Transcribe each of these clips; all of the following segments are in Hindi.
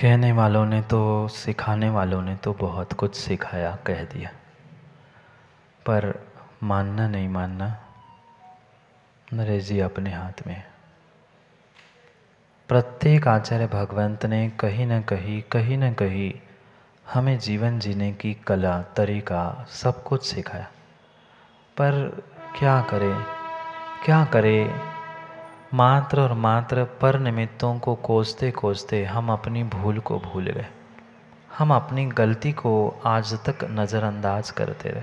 कहने वालों ने तो सिखाने वालों ने तो बहुत कुछ सिखाया कह दिया पर मानना नहीं मानना नरेश जी अपने हाथ में प्रत्येक आचार्य भगवंत ने कहीं ना कहीं कहीं ना कहीं हमें जीवन जीने की कला तरीका सब कुछ सिखाया पर क्या करें क्या करें मात्र और मात्र पर निमित्तों को कोसते कोसते हम अपनी भूल को भूल गए हम अपनी गलती को आज तक नज़रअंदाज करते रहे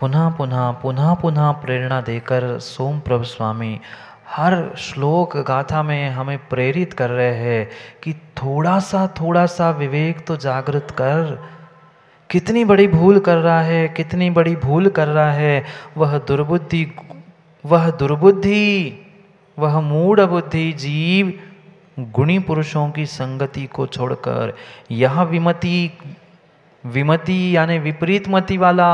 पुनः पुनः पुनः पुनः प्रेरणा देकर सोम प्रभु स्वामी हर श्लोक गाथा में हमें प्रेरित कर रहे हैं कि थोड़ा सा थोड़ा सा विवेक तो जागृत कर कितनी बड़ी भूल कर रहा है कितनी बड़ी भूल कर रहा है वह दुर्बुद्धि वह दुर्बुद्धि वह मूढ़ बुद्धि जीव गुणी पुरुषों की संगति को छोड़कर यह विमति विमति यानी विपरीत मति वाला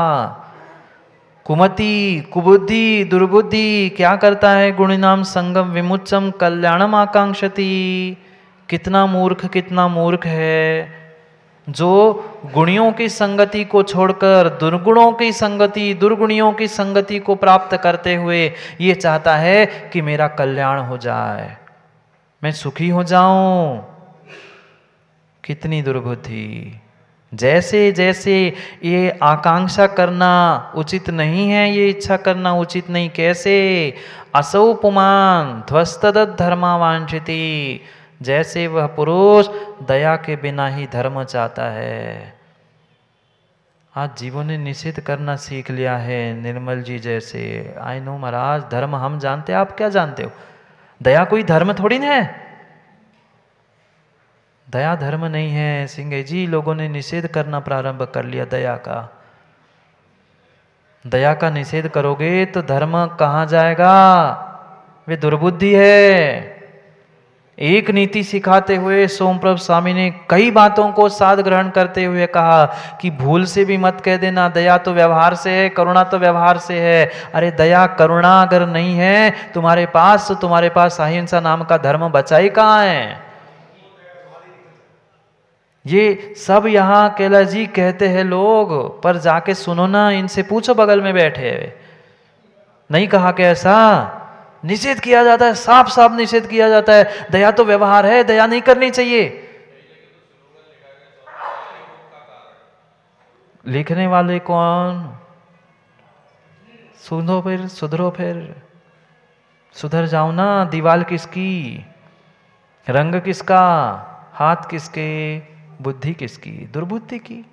कुमति कुबुद्धि दुर्बुद्धि क्या करता है गुणिनाम संगम विमुचम कल्याणम आकांक्षति कितना मूर्ख कितना मूर्ख है जो गुणियों की संगति को छोड़कर दुर्गुणों की संगति दुर्गुणियों की संगति को प्राप्त करते हुए ये चाहता है कि मेरा कल्याण हो जाए मैं सुखी हो जाऊं कितनी दुर्बुद्धि जैसे जैसे ये आकांक्षा करना उचित नहीं है ये इच्छा करना उचित नहीं कैसे असौपमान ध्वस्त ध्वस्तद जैसे वह पुरुष दया के बिना ही धर्म चाहता है आज जीवन ने निषिद्ध करना सीख लिया है निर्मल जी जैसे आई नो महाराज धर्म हम जानते हैं आप क्या जानते हो दया कोई धर्म थोड़ी ना है दया धर्म नहीं है सिंह जी लोगों ने निषेध करना प्रारंभ कर लिया दया का दया का निषेध करोगे तो धर्म कहाँ जाएगा वे दुर्बुद्धि है एक नीति सिखाते हुए सोमप्रभ स्वामी ने कई बातों को साध ग्रहण करते हुए कहा कि भूल से भी मत कह देना दया तो व्यवहार से है करुणा तो व्यवहार से है अरे दया करुणा अगर नहीं है तुम्हारे पास तो तुम्हारे पास अहिंसा नाम का धर्म बचाई कहाँ है ये सब यहाँ केला जी कहते हैं लोग पर जाके सुनो ना इनसे पूछो बगल में बैठे नहीं कहा कैसा निषेध किया जाता है साफ साफ निषेध किया जाता है दया तो व्यवहार है दया नहीं करनी चाहिए लिखने वाले कौन सुनो फिर सुधरो फिर सुधर जाओ ना दीवार किसकी रंग किसका हाथ किसके बुद्धि किसकी दुर्बुद्धि की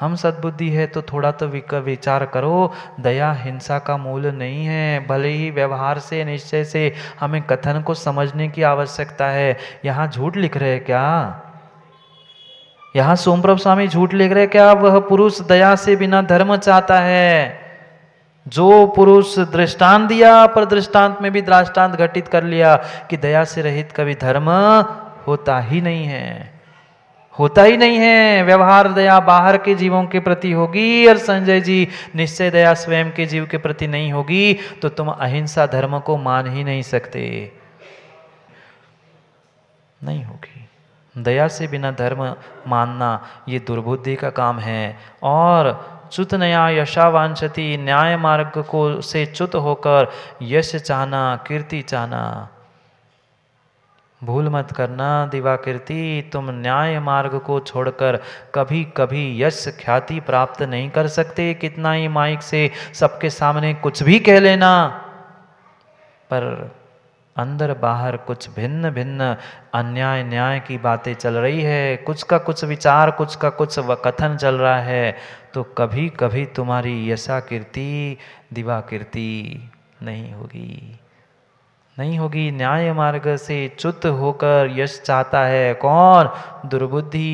हम सद्बुद्धि है तो थोड़ा तो विचार करो दया हिंसा का मूल नहीं है भले ही व्यवहार से निश्चय से हमें कथन को समझने की आवश्यकता है यहाँ झूठ लिख रहे हैं क्या यहाँ सोमप्रभ स्वामी झूठ लिख रहे हैं क्या वह पुरुष दया से बिना धर्म चाहता है जो पुरुष दृष्टांत दिया पर दृष्टांत में भी दृष्टांत घटित कर लिया कि दया से रहित कभी धर्म होता ही नहीं है होता ही नहीं है व्यवहार दया बाहर के जीवों के प्रति होगी और संजय जी निश्चय दया स्वयं के जीव के प्रति नहीं होगी तो तुम अहिंसा धर्म को मान ही नहीं सकते नहीं होगी दया से बिना धर्म मानना ये दुर्बुद्धि का काम है और चुत नया यशावांछति न्याय मार्ग को से च्युत होकर यश चाहना कीर्ति चाहना भूल मत करना दिवाकीर्ति तुम न्याय मार्ग को छोड़कर कभी कभी यश ख्याति प्राप्त नहीं कर सकते कितना ही माइक से सबके सामने कुछ भी कह लेना पर अंदर बाहर कुछ भिन्न भिन्न अन्याय न्याय की बातें चल रही है कुछ का कुछ विचार कुछ का कुछ कथन चल रहा है तो कभी कभी तुम्हारी यशा कीर्ति दिवा नहीं होगी नहीं होगी न्याय मार्ग से च्युत होकर यश चाहता है कौन दुर्बुद्धि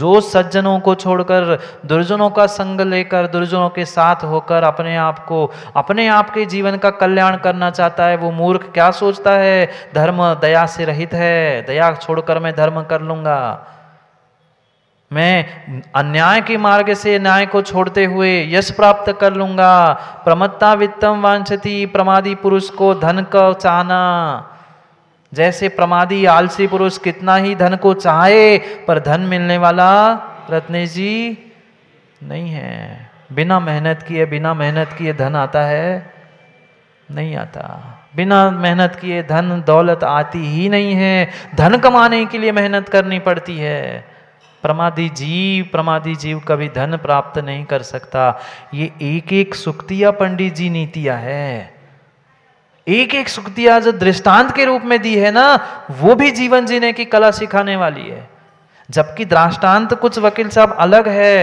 जो सज्जनों को छोड़कर दुर्जनों का संग लेकर दुर्जनों के साथ होकर अपने आप को अपने आप के जीवन का कल्याण करना चाहता है वो मूर्ख क्या सोचता है धर्म दया से रहित है दया छोड़कर मैं धर्म कर लूंगा मैं अन्याय के मार्ग से न्याय को छोड़ते हुए यश प्राप्त कर लूंगा प्रमत्ता वित्तम वांछति प्रमादी पुरुष को धन का चाहना जैसे प्रमादी आलसी पुरुष कितना ही धन को चाहे पर धन मिलने वाला रत्नेश जी नहीं है बिना मेहनत किए बिना मेहनत किए धन आता है नहीं आता बिना मेहनत किए धन दौलत आती ही नहीं है धन कमाने के लिए मेहनत करनी पड़ती है प्रमादी जीव प्रमादी जीव कभी धन प्राप्त नहीं कर सकता ये एक एक सुक्तिया पंडित जी नीतिया है एक एक सुक्तिया जो दृष्टांत के रूप में दी है ना वो भी जीवन जीने की कला सिखाने वाली है जबकि दृष्टांत कुछ वकील साहब अलग है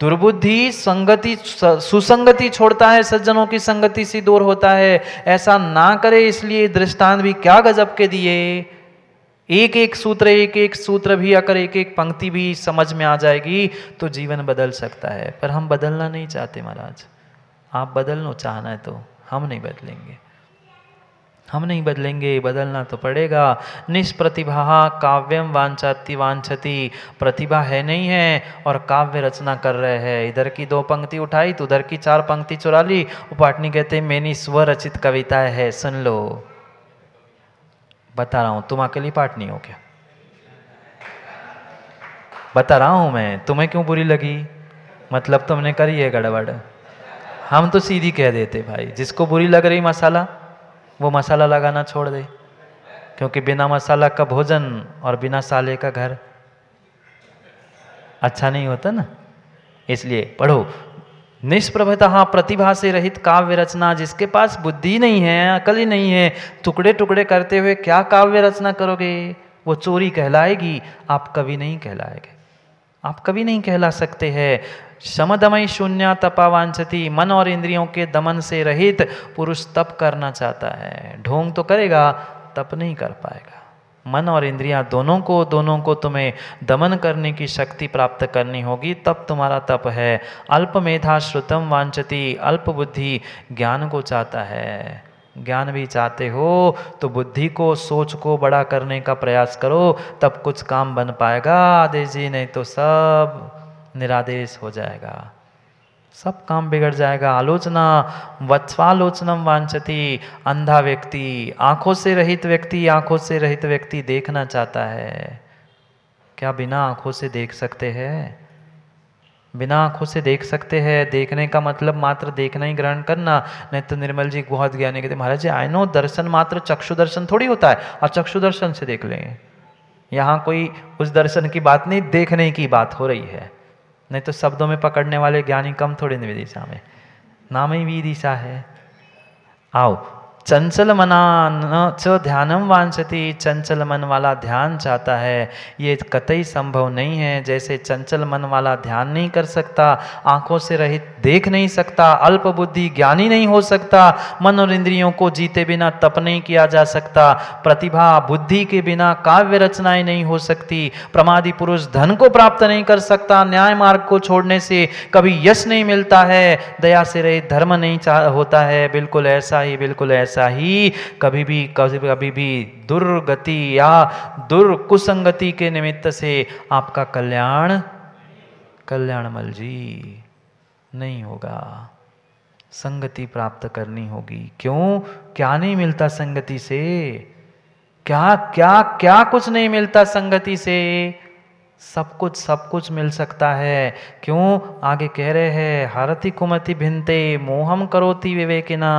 दुर्बुद्धि संगति सुसंगति छोड़ता है सज्जनों की संगति से दूर होता है ऐसा ना करे इसलिए दृष्टांत भी क्या गजब के दिए एक एक सूत्र एक एक सूत्र भी अगर एक एक पंक्ति भी समझ में आ जाएगी तो जीवन बदल सकता है पर हम बदलना नहीं चाहते महाराज आप बदल लो चाहना है तो हम नहीं बदलेंगे हम नहीं बदलेंगे बदलना तो पड़ेगा निष्प्रतिभा काव्यम वांछाति वांछति प्रतिभा है नहीं है और काव्य रचना कर रहे हैं इधर की दो पंक्ति उठाई तो उधर की चार पंक्ति चुरा ली उपाटनी कहते मेरी स्वरचित कविता है सुन लो बता रहा हूं तुम अकेली पार्ट नहीं हो क्या बता रहा हूं मैं तुम्हें क्यों बुरी लगी मतलब तुमने करी है गड़बड़ हम तो सीधी कह देते भाई जिसको बुरी लग रही मसाला वो मसाला लगाना छोड़ दे क्योंकि बिना मसाला का भोजन और बिना साले का घर अच्छा नहीं होता ना इसलिए पढ़ो निष्प्रभता प्रतिभा से रहित काव्य रचना जिसके पास बुद्धि नहीं है अकल ही नहीं है टुकड़े टुकड़े करते हुए क्या काव्य रचना करोगे वो चोरी कहलाएगी आप कभी नहीं कहलाएंगे आप कभी नहीं कहला सकते हैं समदमय शून्य तपावांछती मन और इंद्रियों के दमन से रहित पुरुष तप करना चाहता है ढोंग तो करेगा तप नहीं कर पाएगा मन और इंद्रिया दोनों को दोनों को तुम्हें दमन करने की शक्ति प्राप्त करनी होगी तब तुम्हारा तप है अल्प मेधा श्रुतम वांछती अल्प बुद्धि ज्ञान को चाहता है ज्ञान भी चाहते हो तो बुद्धि को सोच को बड़ा करने का प्रयास करो तब कुछ काम बन पाएगा आदेश जी नहीं तो सब निरादेश हो जाएगा सब काम बिगड़ जाएगा आलोचना वत्वालोचनम वांछती अंधा व्यक्ति आंखों से रहित व्यक्ति आंखों से रहित व्यक्ति देखना चाहता है क्या बिना आंखों से देख सकते हैं बिना आंखों से देख सकते हैं देखने का मतलब मात्र देखना ही ग्रहण करना नहीं तो निर्मल जी बहुत ज्ञानी कहते महाराज जी आई नो दर्शन मात्र चक्षु दर्शन थोड़ी होता है और चक्षु दर्शन से देख लेंगे यहाँ कोई उस दर्शन की बात नहीं देखने की बात हो रही है नहीं तो शब्दों में पकड़ने वाले ज्ञानी कम थोड़े निविदिशा में नाम ही विदिशा दिशा है आओ चंचल मना न ध्यानम वांछति चंचल मन वाला ध्यान चाहता है ये कतई संभव नहीं है जैसे चंचल मन वाला ध्यान नहीं कर सकता आंखों से रहित देख नहीं सकता अल्प बुद्धि ज्ञानी नहीं हो सकता मन और इंद्रियों को जीते बिना तप नहीं किया जा सकता प्रतिभा बुद्धि के बिना काव्य रचनाएं नहीं हो सकती प्रमादि पुरुष धन को प्राप्त नहीं कर सकता न्याय मार्ग को छोड़ने से कभी यश नहीं मिलता है दया से रहित धर्म नहीं होता है बिल्कुल ऐसा ही बिल्कुल ऐसा ऐसा ही कभी भी कभी कभी भी दुर्गति या दुर्कुसंगति के निमित्त से आपका कल्याण कल्याणमल जी नहीं होगा संगति प्राप्त करनी होगी क्यों क्या नहीं मिलता संगति से क्या क्या क्या कुछ नहीं मिलता संगति से सब कुछ सब कुछ मिल सकता है क्यों आगे कह रहे हैं हरति कुमति भिन्ते मोहम करोति विवेकिना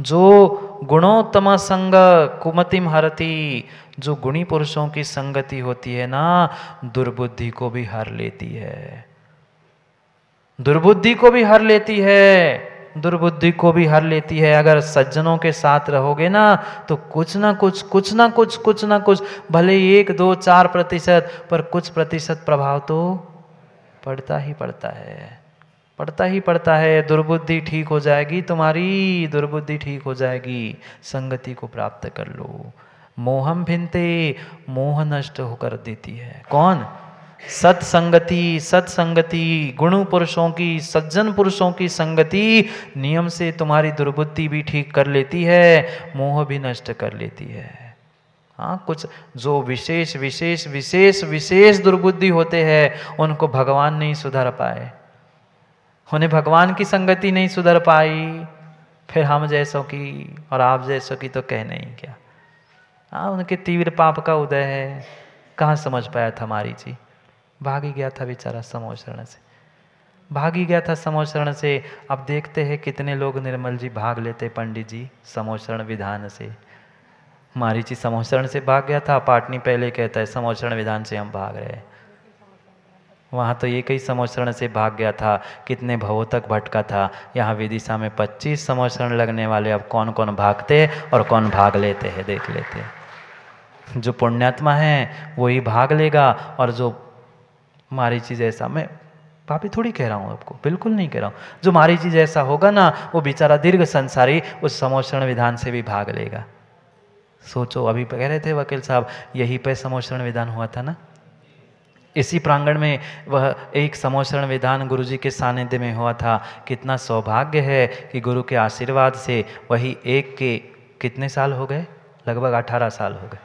जो गुणोत्तम संग कुमतिम हरती जो गुणी पुरुषों की संगति होती है ना दुर्बुद्धि को भी हर लेती है दुर्बुद्धि को भी हर लेती है दुर्बुद्धि को भी हर लेती है अगर सज्जनों के साथ रहोगे ना तो कुछ ना कुछ कुछ ना कुछ कुछ ना कुछ भले एक दो चार प्रतिशत पर कुछ प्रतिशत प्रभाव तो पड़ता ही पड़ता है पढ़ता ही पढ़ता है दुर्बुद्धि ठीक हो जाएगी तुम्हारी दुर्बुद्धि ठीक हो जाएगी संगति को प्राप्त कर लो मोहम भिन्ते मोह नष्ट होकर देती है कौन सत्संगति सत्संगति गुण पुरुषों की सज्जन पुरुषों की संगति नियम से तुम्हारी दुर्बुद्धि भी ठीक कर लेती है मोह भी नष्ट कर लेती है हाँ कुछ जो विशेष विशेष विशेष विशेष दुर्बुद्धि होते हैं उनको भगवान नहीं सुधार पाए उन्हें भगवान की संगति नहीं सुधर पाई फिर हम जैसों की और आप जैसों की तो कहने ही क्या हाँ उनके तीव्र पाप का उदय है कहाँ समझ पाया था हमारी जी भागी गया था बेचारा समोचरण से भागी गया था समोचरण से अब देखते हैं कितने लोग निर्मल जी भाग लेते पंडित जी समोचरण विधान से जी समोसरण से भाग गया था पाटनी पहले कहता है समोचरण विधान से हम भाग रहे हैं वहाँ तो एक ही समोचरण से भाग गया था कितने भवों तक भटका था यहाँ विदिशा में पच्चीस समोचरण लगने वाले अब कौन कौन भागते और कौन भाग लेते हैं देख लेते जो पुण्यात्मा है वही भाग लेगा और जो चीज ऐसा मैं पापी थोड़ी कह रहा हूँ आपको बिल्कुल नहीं कह रहा हूँ जो मारी चीज ऐसा होगा ना वो बेचारा दीर्घ संसारी उस समोषण विधान से भी भाग लेगा सोचो अभी कह रहे थे वकील साहब यही पे समोषण विधान हुआ था ना इसी प्रांगण में वह एक समोसरण विधान गुरु जी के सानिध्य में हुआ था कितना सौभाग्य है कि गुरु के आशीर्वाद से वही एक के कितने साल हो गए लगभग अठारह साल हो गए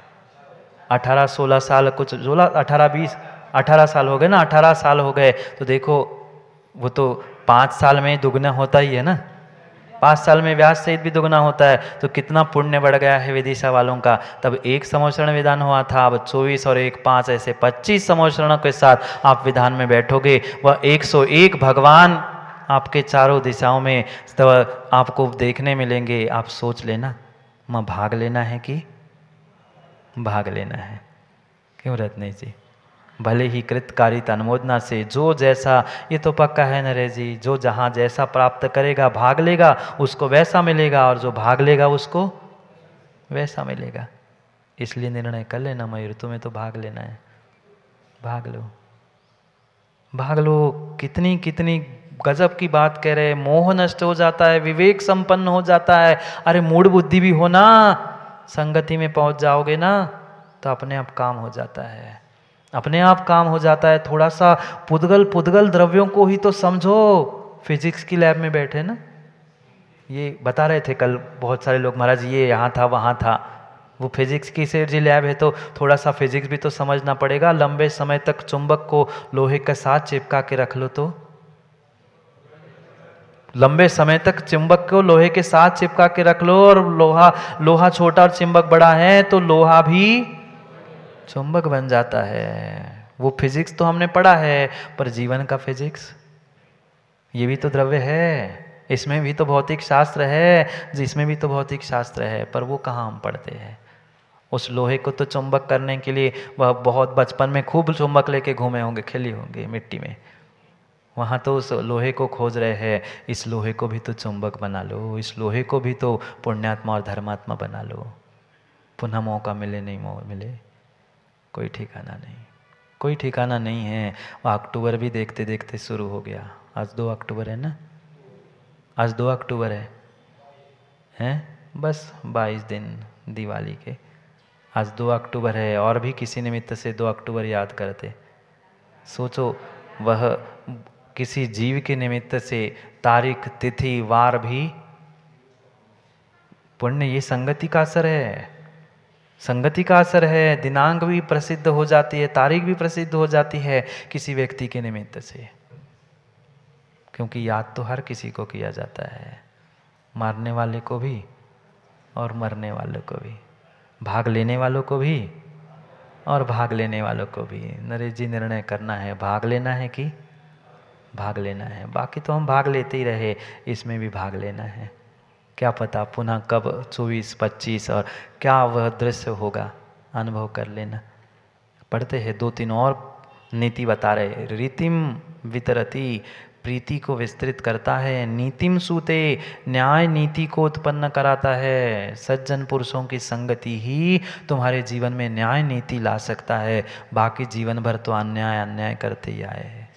अठारह सोलह साल कुछ सोलह अठारह बीस अठारह साल हो गए ना अठारह साल हो गए तो देखो वो तो पाँच साल में दुगना होता ही है ना पाँच साल में ब्याज सहित भी दोगुना होता है तो कितना पुण्य बढ़ गया है विदिशा वालों का तब एक समोषण विधान हुआ था अब चौबीस और एक पाँच ऐसे पच्चीस समोचरणों के साथ आप विधान में बैठोगे वह एक सौ एक भगवान आपके चारों दिशाओं में तो आपको देखने मिलेंगे आप सोच लेना मां भाग लेना है कि भाग लेना है क्यों रत्न जी भले ही कृतकारित अनुमोदना से जो जैसा ये तो पक्का है नरेश जी जो जहाँ जैसा प्राप्त करेगा भाग लेगा उसको वैसा मिलेगा और जो भाग लेगा उसको वैसा मिलेगा इसलिए निर्णय कर लेना मयूर तुम्हें तो भाग लेना है भाग लो भाग लो कितनी कितनी गजब की बात कह रहे मोह नष्ट हो जाता है विवेक संपन्न हो जाता है अरे मूड बुद्धि भी हो ना संगति में पहुंच जाओगे ना तो अपने आप काम हो जाता है अपने आप काम हो जाता है थोड़ा सा पुदगल पुदगल द्रव्यों को ही तो समझो फिजिक्स की लैब में बैठे ना ये बता रहे थे कल बहुत सारे लोग महाराज ये यहाँ था वहाँ था वो फिजिक्स की से जी लैब है तो थोड़ा सा फिजिक्स भी तो समझना पड़ेगा लंबे समय तक चुंबक को लोहे के साथ चिपका के रख लो तो लंबे समय तक चुंबक को लोहे के साथ चिपका के रख लो और लोहा लोहा छोटा और चुंबक बड़ा है तो लोहा भी चुंबक बन जाता है वो फिजिक्स तो हमने पढ़ा है पर जीवन का फिजिक्स ये भी तो द्रव्य है इसमें भी तो भौतिक शास्त्र है जिसमें भी तो भौतिक शास्त्र है पर वो कहाँ हम पढ़ते हैं उस लोहे को तो चुंबक करने के लिए वह बहुत बचपन में खूब चुंबक लेके घूमे होंगे खेली होंगे मिट्टी में वहाँ तो उस लोहे को खोज रहे हैं इस लोहे को भी तो चुंबक बना लो इस लोहे को भी तो पुण्यात्मा और धर्मात्मा बना लो पुनः मौका मिले नहीं मौका मिले कोई ठिकाना नहीं कोई ठिकाना नहीं है अक्टूबर भी देखते देखते शुरू हो गया आज दो अक्टूबर है ना आज दो अक्टूबर है हैं बस बाईस दिन दिवाली के आज दो अक्टूबर है और भी किसी निमित्त से दो अक्टूबर याद करते सोचो वह किसी जीव के निमित्त से तारीख तिथि वार भी पुण्य ये संगति का असर है संगति का असर है दिनांक भी प्रसिद्ध हो जाती है तारीख भी प्रसिद्ध हो जाती है किसी व्यक्ति के निमित्त से क्योंकि याद तो हर किसी को किया जाता है मारने वाले को भी और मरने वालों को भी भाग लेने वालों को भी और भाग लेने वालों को भी नरेश जी निर्णय करना है भाग लेना है कि भाग लेना है बाकी तो हम भाग लेते ही रहे इसमें भी भाग लेना है क्या पता पुनः कब चौबीस पच्चीस और क्या वह दृश्य होगा अनुभव कर लेना पढ़ते हैं दो तीन और नीति बता रहे रीतिम वितरती प्रीति को विस्तृत करता है नीतिम सूते न्याय नीति को उत्पन्न कराता है सज्जन पुरुषों की संगति ही तुम्हारे जीवन में न्याय नीति ला सकता है बाकी जीवन भर तो अन्याय अन्याय करते ही आए हैं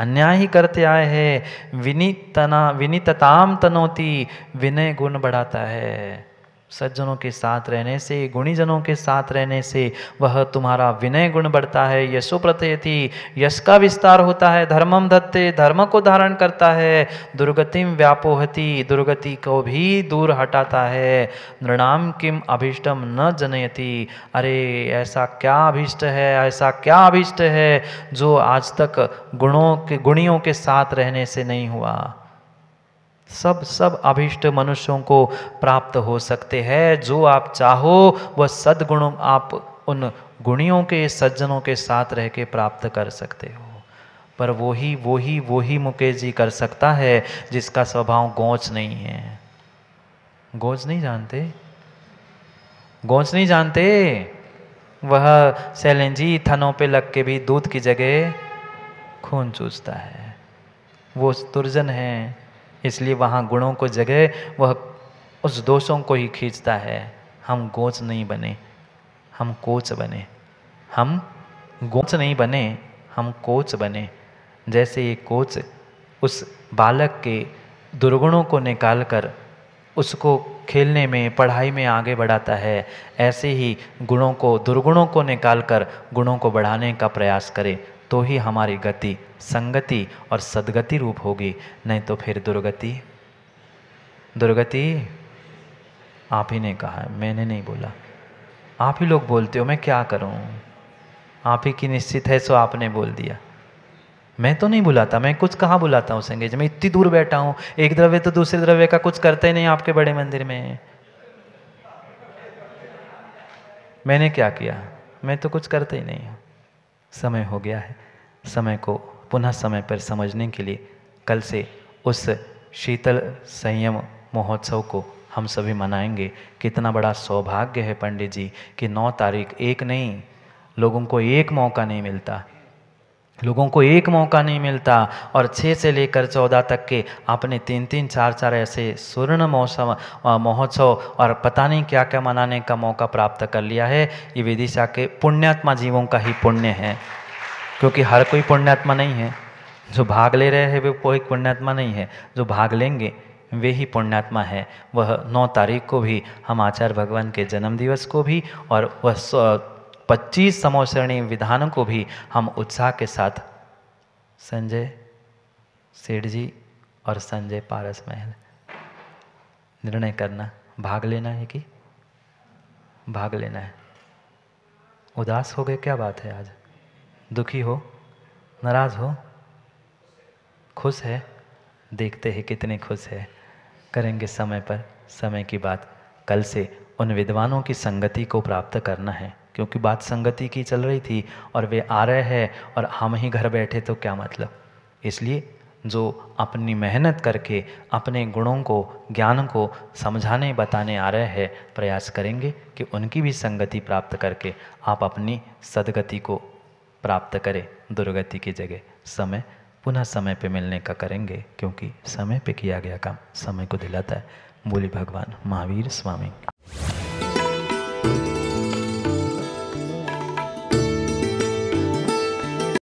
अन्याय ही करते आए हैं विनीतना विनीतताम तनोती विनय गुण बढ़ाता है सज्जनों के साथ रहने से गुणीजनों के साथ रहने से वह तुम्हारा विनय गुण बढ़ता है यशो प्रत्येति यश का विस्तार होता है धर्मम धत्ते धर्म को धारण करता है दुर्गतिम व्यापोहति दुर्गति को भी दूर हटाता है नृणाम किम अभिष्टम न जनयति अरे ऐसा क्या अभिष्ट है ऐसा क्या अभिष्ट है जो आज तक गुणों के गुणियों के साथ रहने से नहीं हुआ सब सब अभिष्ट मनुष्यों को प्राप्त हो सकते हैं जो आप चाहो वह सद्गुण आप उन गुणियों के सज्जनों के साथ रह के प्राप्त कर सकते हो पर वही वही वही मुकेश जी कर सकता है जिसका स्वभाव गोच नहीं है गोच नहीं जानते गोच नहीं जानते वह शैलेंजी थनों पे लग के भी दूध की जगह खून चूसता है वो तुर्जन है इसलिए वहाँ गुणों को जगह वह उस दोषों को ही खींचता है हम गोच नहीं बने हम कोच बने हम गोच नहीं बने हम कोच बने जैसे ये कोच उस बालक के दुर्गुणों को निकाल कर उसको खेलने में पढ़ाई में आगे बढ़ाता है ऐसे ही गुणों को दुर्गुणों को निकाल कर गुणों को बढ़ाने का प्रयास करें तो ही हमारी गति संगति और सदगति रूप होगी नहीं तो फिर दुर्गति दुर्गति आप ही ने कहा है मैंने नहीं बोला आप ही लोग बोलते हो मैं क्या करूं आप ही की निश्चित है सो आपने बोल दिया मैं तो नहीं बुलाता मैं कुछ कहाँ बुलाता हूँ संगेज मैं इतनी दूर बैठा हूँ एक द्रव्य तो दूसरे द्रव्य का कुछ करते ही नहीं आपके बड़े मंदिर में मैंने क्या किया मैं तो कुछ करते ही नहीं हूँ समय हो गया है समय को पुनः समय पर समझने के लिए कल से उस शीतल संयम महोत्सव को हम सभी मनाएंगे कितना बड़ा सौभाग्य है पंडित जी कि नौ तारीख एक नहीं लोगों को एक मौका नहीं मिलता लोगों को एक मौका नहीं मिलता और छः से लेकर चौदह तक के आपने तीन तीन चार चार ऐसे स्वर्ण मौसम महोत्सव और पता नहीं क्या क्या मनाने का मौका प्राप्त कर लिया है ये विदिशा के पुण्यात्मा जीवों का ही पुण्य है क्योंकि हर कोई पुण्यात्मा नहीं है जो भाग ले रहे हैं वे कोई पुण्यात्मा नहीं है जो भाग लेंगे वे ही पुण्यात्मा है वह नौ तारीख को भी हम आचार्य भगवान के जन्मदिवस को भी और वह 25 समोसरणी विधानों को भी हम उत्साह के साथ संजय सेठ जी और संजय पारस महल निर्णय करना भाग लेना है कि भाग लेना है उदास हो गए क्या बात है आज दुखी हो नाराज हो खुश है देखते हैं कितने खुश है करेंगे समय पर समय की बात कल से उन विद्वानों की संगति को प्राप्त करना है क्योंकि बात संगति की चल रही थी और वे आ रहे हैं और हम ही घर बैठे तो क्या मतलब इसलिए जो अपनी मेहनत करके अपने गुणों को ज्ञान को समझाने बताने आ रहे हैं प्रयास करेंगे कि उनकी भी संगति प्राप्त करके आप अपनी सदगति को प्राप्त करें दुर्गति की जगह समय पुनः समय पे मिलने का करेंगे क्योंकि समय पे किया गया काम समय को दिलाता है बोली भगवान महावीर स्वामी